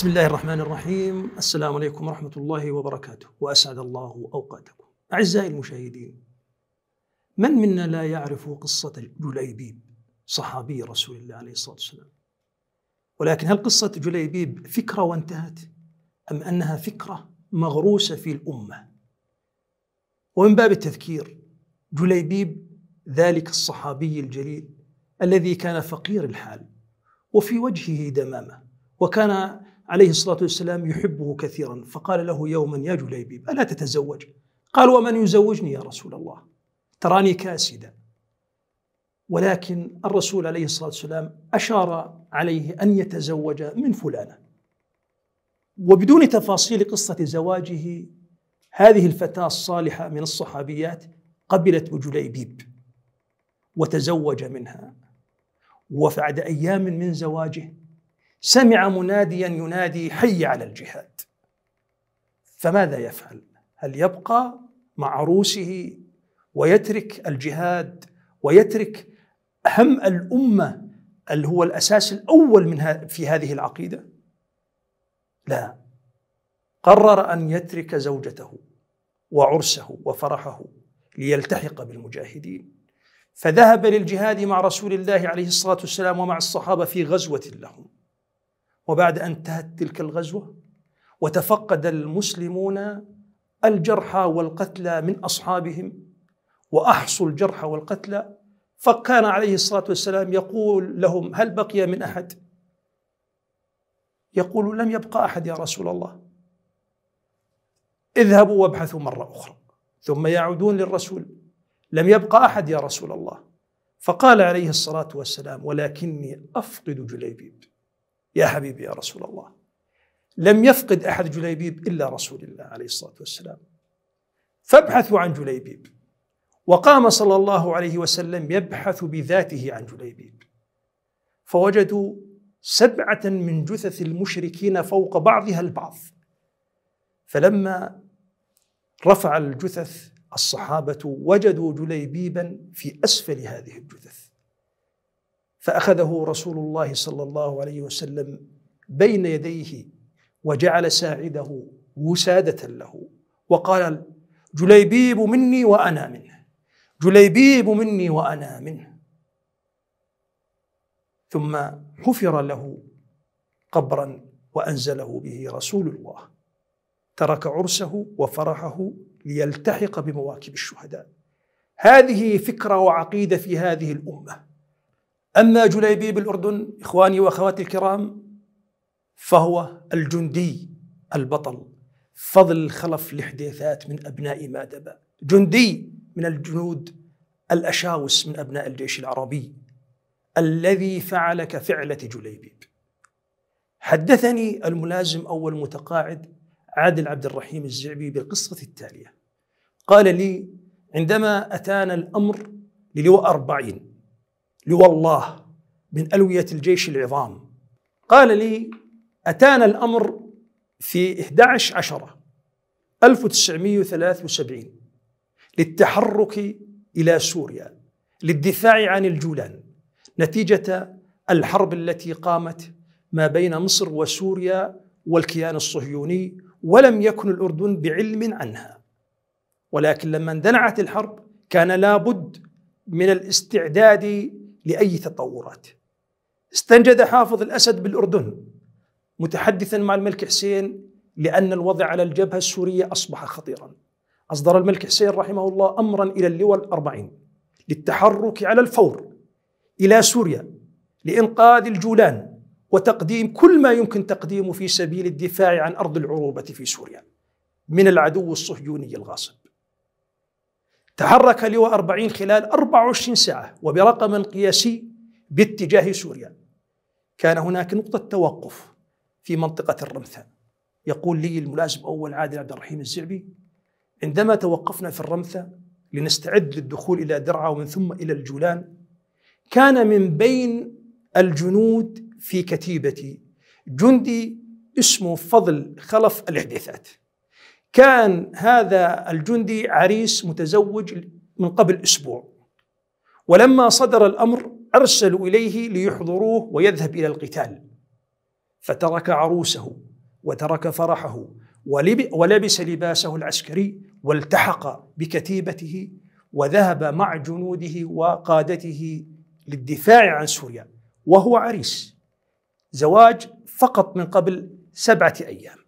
بسم الله الرحمن الرحيم السلام عليكم ورحمة الله وبركاته وأسعد الله أوقاتكم أعزائي المشاهدين من منا لا يعرف قصة جليبيب صحابي رسول الله عليه الصلاة والسلام ولكن هل قصة جليبيب فكرة وانتهت أم أنها فكرة مغروسة في الأمة ومن باب التذكير جليبيب ذلك الصحابي الجليل الذي كان فقير الحال وفي وجهه دمامه وكان عليه الصلاة والسلام يحبه كثيرا فقال له يوما يا جليبيب ألا تتزوج قال ومن يزوجني يا رسول الله تراني كاسدا ولكن الرسول عليه الصلاة والسلام أشار عليه أن يتزوج من فلانة وبدون تفاصيل قصة زواجه هذه الفتاة الصالحة من الصحابيات قبلت بجليبيب وتزوج منها وبعد أيام من زواجه سمع مناديا ينادي حي على الجهاد فماذا يفعل هل يبقى مع عروسه ويترك الجهاد ويترك هم الامه اللي هو الاساس الاول من في هذه العقيده لا قرر ان يترك زوجته وعرسه وفرحه ليلتحق بالمجاهدين فذهب للجهاد مع رسول الله عليه الصلاه والسلام ومع الصحابه في غزوه لهم وبعد أن انتهت تلك الغزوة وتفقد المسلمون الجرحى والقتلى من أصحابهم وأحصوا الجرحى والقتلى فكان عليه الصلاة والسلام يقول لهم هل بقي من أحد؟ يقول لم يبقى أحد يا رسول الله اذهبوا وابحثوا مرة أخرى ثم يعودون للرسول لم يبقى أحد يا رسول الله فقال عليه الصلاة والسلام ولكني أفقد جليبيب يا حبيبي يا رسول الله لم يفقد أحد جليبيب إلا رسول الله عليه الصلاة والسلام فابحثوا عن جليبيب وقام صلى الله عليه وسلم يبحث بذاته عن جليبيب فوجدوا سبعة من جثث المشركين فوق بعضها البعض فلما رفع الجثث الصحابة وجدوا جليبيبا في أسفل هذه الجثث فأخذه رسول الله صلى الله عليه وسلم بين يديه وجعل ساعده وسادة له وقال جليبيب مني وأنا منه جليبيب مني وأنا منه ثم حفر له قبرا وأنزله به رسول الله ترك عرسه وفرحه ليلتحق بمواكب الشهداء هذه فكرة وعقيدة في هذه الأمة أما جليبي بالأردن إخواني وأخواتي الكرام فهو الجندي البطل فضل الخلف لحديثات من أبناء مادبة جندي من الجنود الأشاوس من أبناء الجيش العربي الذي فعل كفعلة جليبيب حدثني الملازم أول متقاعد عادل عبد الرحيم الزعبي بالقصة التالية قال لي عندما أتانا الأمر للواء أربعين لوى الله من ألوية الجيش العظام قال لي أتانا الأمر في 11 عشرة 1973 للتحرك إلى سوريا للدفاع عن الجولان نتيجة الحرب التي قامت ما بين مصر وسوريا والكيان الصهيوني ولم يكن الأردن بعلم عنها ولكن لما اندلعت الحرب كان لابد من الاستعداد لأي تطورات استنجد حافظ الأسد بالأردن متحدثا مع الملك حسين لأن الوضع على الجبهة السورية أصبح خطيرا أصدر الملك حسين رحمه الله أمرا إلى اللواء الأربعين للتحرك على الفور إلى سوريا لإنقاذ الجولان وتقديم كل ما يمكن تقديمه في سبيل الدفاع عن أرض العروبة في سوريا من العدو الصهيوني الغاصب تحرك لواء 40 خلال 24 ساعة وبرقم قياسي باتجاه سوريا كان هناك نقطة توقف في منطقة الرمثة يقول لي الملازم أول عادل عبد الرحيم الزعبي عندما توقفنا في الرمثة لنستعد للدخول إلى درعا ومن ثم إلى الجولان كان من بين الجنود في كتيبتي جندي اسمه فضل خلف الحديثات كان هذا الجندي عريس متزوج من قبل اسبوع ولما صدر الامر ارسلوا اليه ليحضروه ويذهب الى القتال فترك عروسه وترك فرحه ولبس لباسه العسكري والتحق بكتيبته وذهب مع جنوده وقادته للدفاع عن سوريا وهو عريس زواج فقط من قبل سبعه ايام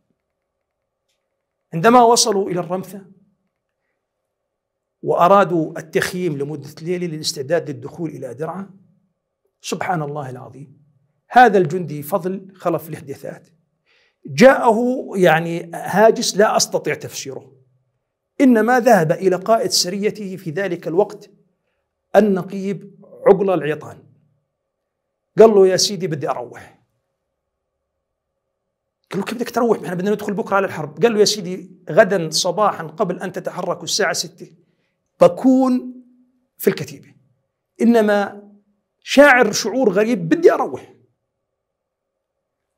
عندما وصلوا إلى الرمثة وأرادوا التخييم لمدة ليلة للاستعداد للدخول إلى درعا سبحان الله العظيم هذا الجندي فضل خلف الإحداثات جاءه يعني هاجس لا أستطيع تفسيره إنما ذهب إلى قائد سريته في ذلك الوقت النقيب عقل العيطان قال له يا سيدي بدي أروح قال له كيف بدك تروح احنا بدنا ندخل بكره على الحرب قال له يا سيدي غدا صباحا قبل ان تتحركوا الساعه 6 بكون في الكتيبه انما شاعر شعور غريب بدي اروح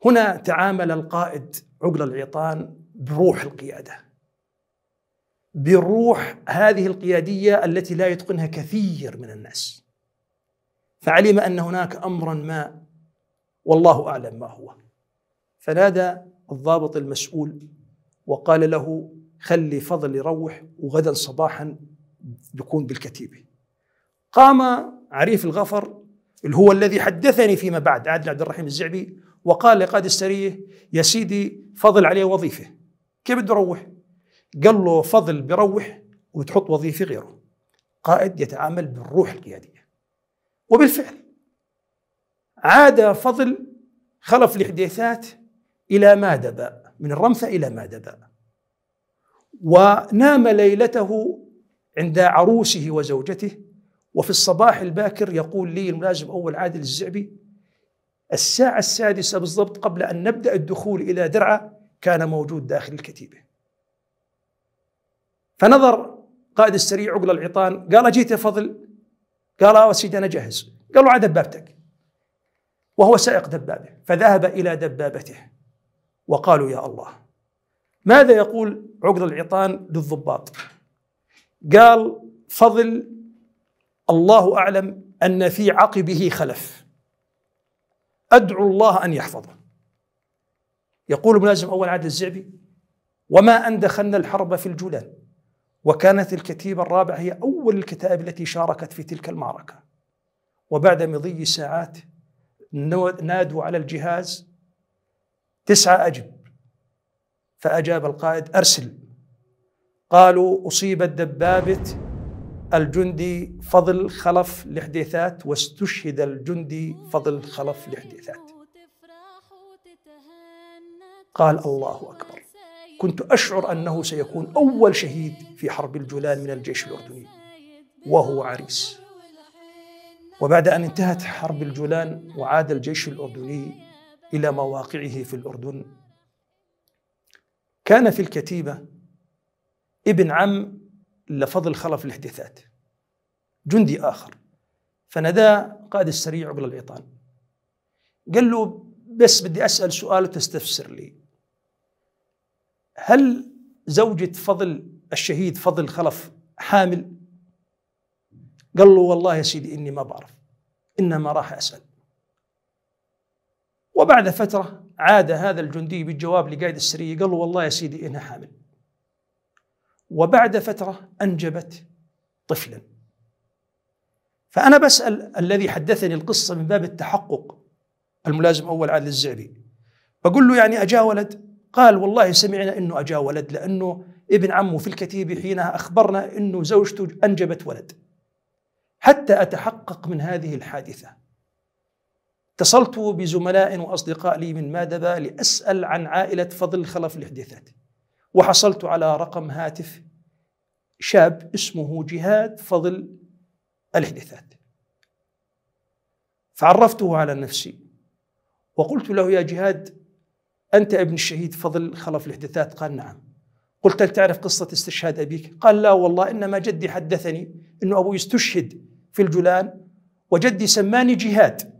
هنا تعامل القائد عقل العيطان بروح القياده بروح هذه القياديه التي لا يتقنها كثير من الناس فعلم ان هناك امرا ما والله اعلم ما هو فنادى الضابط المسؤول وقال له خلي فضل يروح وغدا صباحا بكون بالكتيبة قام عريف الغفر اللي هو الذي حدثني فيما بعد عادل عبد الرحيم الزعبي وقال لقائد السرية يا سيدي فضل عليه وظيفة كيف بده يروح؟ قال له فضل بروح وتحط وظيفة غيره قائد يتعامل بالروح القيادية وبالفعل عاد فضل خلف الحديثات إلى مادبا من الرمثة إلى مادبا ونام ليلته عند عروسه وزوجته وفي الصباح الباكر يقول لي الملازم أول عادل الزعبي الساعة السادسة بالضبط قبل أن نبدأ الدخول إلى درعة كان موجود داخل الكتيبة فنظر قائد السريع عقل العطان قال جيت يا فضل قال آه سيدي أنا جاهز قال له دبابتك وهو سائق دبابة فذهب إلى دبابته وقالوا يا الله ماذا يقول عقد العطان للضباط قال فضل الله أعلم أن في عقبه خلف أدعو الله أن يحفظه يقول ملازم أول عهد الزعبي وما أن دخلنا الحرب في الجولان وكانت الكتيبة الرابعة هي أول الكتائب التي شاركت في تلك المعركة وبعد مضي ساعات نادوا على الجهاز تسعة أجب فأجاب القائد أرسل قالوا أصيبت دبابة الجندي فضل خلف لحديثات واستشهد الجندي فضل خلف لحديثات قال الله أكبر كنت أشعر أنه سيكون أول شهيد في حرب الجولان من الجيش الأردني وهو عريس وبعد أن انتهت حرب الجولان وعاد الجيش الأردني إلى مواقعه في الأردن كان في الكتيبة ابن عم لفضل خلف الاحداثات جندي آخر فنداه قائد السريع عبر العيطان قال له بس بدي أسأل سؤال وتستفسر لي هل زوجة فضل الشهيد فضل خلف حامل قال له والله يا سيدي إني ما بعرف إنما راح أسأل وبعد فترة عاد هذا الجندي بالجواب لقائد السرية قال له والله يا سيدي إنها حامل وبعد فترة أنجبت طفلا فأنا بسأل الذي حدثني القصة من باب التحقق الملازم أول عادل الزعبي بقول له يعني أجا ولد قال والله سمعنا أنه أجا ولد لأنه ابن عمه في الكتيبة حينها أخبرنا أنه زوجته أنجبت ولد حتى أتحقق من هذه الحادثة اتصلت بزملاء وأصدقاء لي من مادبة لأسأل عن عائلة فضل خلف الحديثات وحصلت على رقم هاتف شاب اسمه جهاد فضل الحديثات فعرفته على نفسي وقلت له يا جهاد أنت ابن الشهيد فضل خلف الحديثات قال نعم قلت هل تعرف قصة استشهاد أبيك قال لا والله إنما جدي حدثني أنه أبوي استشهد في الجولان وجدي سماني جهاد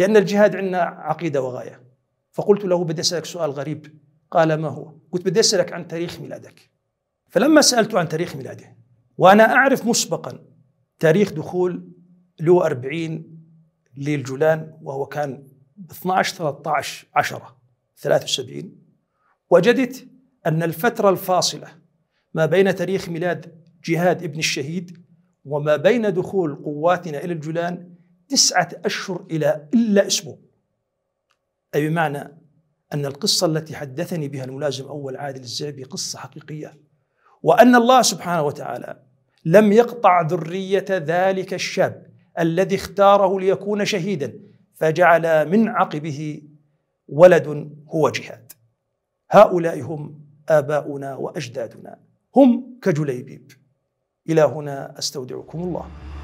لأن الجهاد عندنا عقيدة وغاية فقلت له بدي أسألك سؤال غريب قال ما هو قلت بدي أسألك عن تاريخ ميلادك فلما سألته عن تاريخ ميلاده وأنا أعرف مسبقا تاريخ دخول لو 40 للجولان وهو كان 12 13 10 73 وجدت أن الفترة الفاصلة ما بين تاريخ ميلاد جهاد ابن الشهيد وما بين دخول قواتنا إلى الجولان تسعة أشهر إلى إلا أسبوع أي بمعنى أن القصة التي حدثني بها الملازم أول عادل الزعبي قصة حقيقية وأن الله سبحانه وتعالى لم يقطع ذرية ذلك الشاب الذي اختاره ليكون شهيدا فجعل من عقبه ولد هو جهاد هؤلاء هم آباؤنا وأجدادنا هم كجليبيب إلى هنا أستودعكم الله